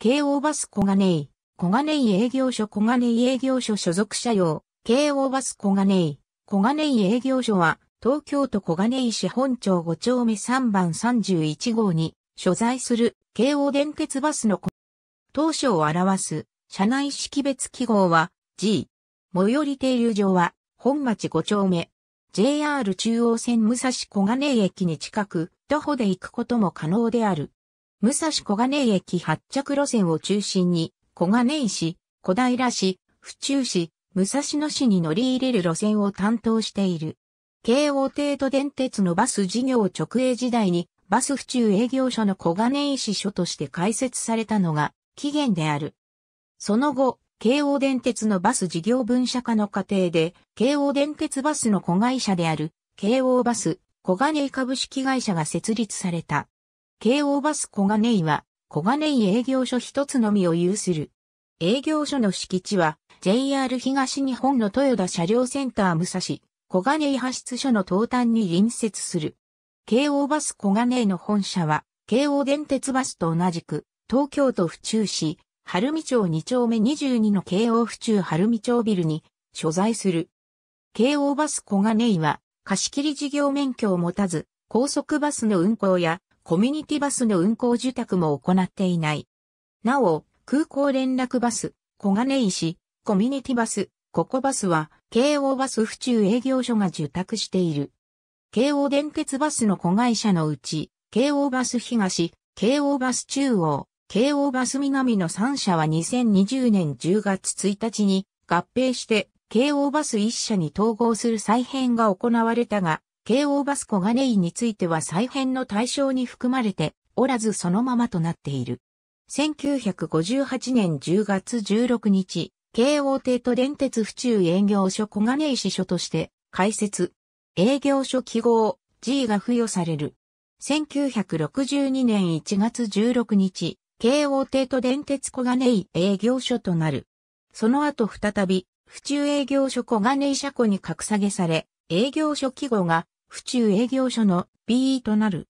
京王バス小金井、小金井営業所小金井営業所所属車両、京王バス小金井、小金井営業所は、東京都小金井市本町5丁目3番31号に、所在する京王電鉄バスの当初を表す、車内識別記号は、G。最寄り停留所は、本町5丁目。JR 中央線武蔵小金井駅に近く、徒歩で行くことも可能である。武蔵小金井駅発着路線を中心に、小金井市、小平市、府中市、武蔵野市に乗り入れる路線を担当している。京王帝都電鉄のバス事業直営時代に、バス府中営業所の小金井市所として開設されたのが起源である。その後、京王電鉄のバス事業分社化の過程で、京王電鉄バスの子会社である、京王バス、小金井株式会社が設立された。京王バス小金井は、小金井営業所一つのみを有する。営業所の敷地は、JR 東日本の豊田車両センター武蔵、小金井派出所の東端に隣接する。京王バス小金井の本社は、京王電鉄バスと同じく、東京都府中市、春美町2丁目22の京王府中春美町ビルに、所在する。京王バス小金井は、貸切事業免許を持たず、高速バスの運行や、コミュニティバスの運行受託も行っていない。なお、空港連絡バス、小金井市、コミュニティバス、ココバスは、京王バス府中営業所が受託している。京王電鉄バスの子会社のうち、京王バス東、京王バス中央、京王バス南の3社は2020年10月1日に合併して、京王バス1社に統合する再編が行われたが、京王バス小金井については再編の対象に含まれておらずそのままとなっている。1958年10月16日、京王帝都電鉄府中営業所小金井支所として開設。営業所記号 G が付与される。1962年1月16日、京王帝都電鉄小金井営業所となる。その後再び、府中営業所小金井車庫に格下げされ、営業所記号が府中営業所の BE となる。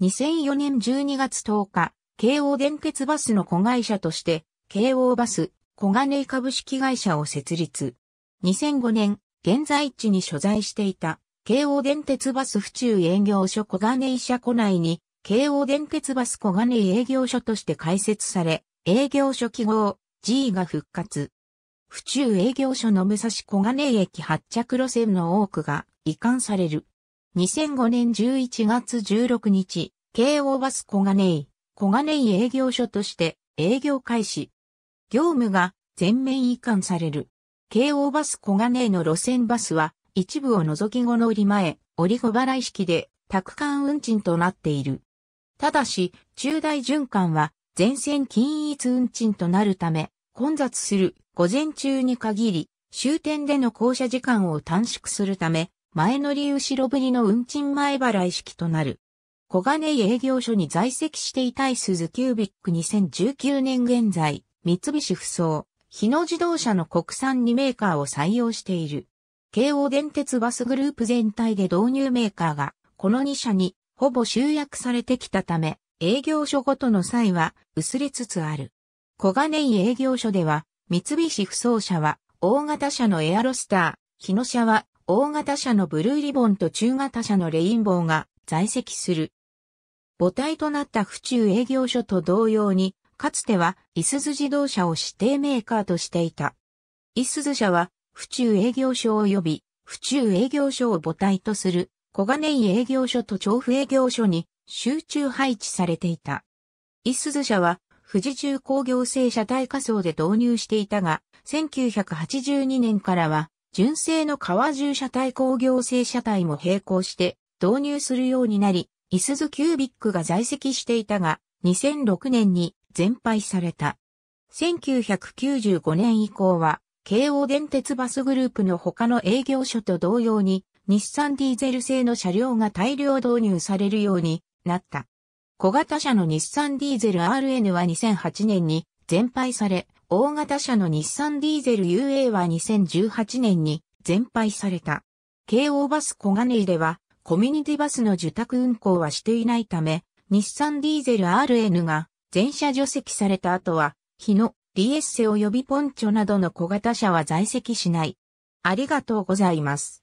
2004年12月10日、京王電鉄バスの子会社として、京王バス、小金井株式会社を設立。2005年、現在地に所在していた、京王電鉄バス府中営業所小金井社庫内に、京王電鉄バス小金井営業所として開設され、営業所記号 G が復活。府中営業所の武蔵小金井駅発着路線の多くが移管される。2005年11月16日、京王バス小金井、小金井営業所として営業開始。業務が全面移管される。京王バス小金井の路線バスは一部を除き後の売り前、折り後払い式で、宅間運賃となっている。ただし、中大循環は、全線均一運賃となるため、混雑する午前中に限り、終点での降車時間を短縮するため、前乗り後ろぶりの運賃前払い式となる。小金井営業所に在籍していたい鈴キュービック2019年現在、三菱不走、日野自動車の国産2メーカーを採用している。京王電鉄バスグループ全体で導入メーカーが、この2社に、ほぼ集約されてきたため、営業所ごとの際は、薄れつつある。小金井営業所では、三菱不走車は、大型車のエアロスター、日野車は大型車のブルーリボンと中型車のレインボーが在籍する。母体となった府中営業所と同様に、かつては、いすゞ自動車を指定メーカーとしていた。いすゞ社は、府中営業所及び、府中営業所を母体とする、小金井営業所と調布営業所に集中配置されていた。いすゞ社は、富士重工業製車体仮想で導入していたが、1982年からは、純正の川重車体工業製車体も並行して導入するようになり、イスズキュービックが在籍していたが、2006年に全廃された。1995年以降は、京王電鉄バスグループの他の営業所と同様に、日産ディーゼル製の車両が大量導入されるようになった。小型車の日産ディーゼル RN は2008年に全廃され、大型車の日産ディーゼル UA は2018年に全廃された。京王バス小金井では、コミュニティバスの受託運行はしていないため、日産ディーゼル RN が全車除籍された後は、日野、リエッセ及びポンチョなどの小型車は在籍しない。ありがとうございます。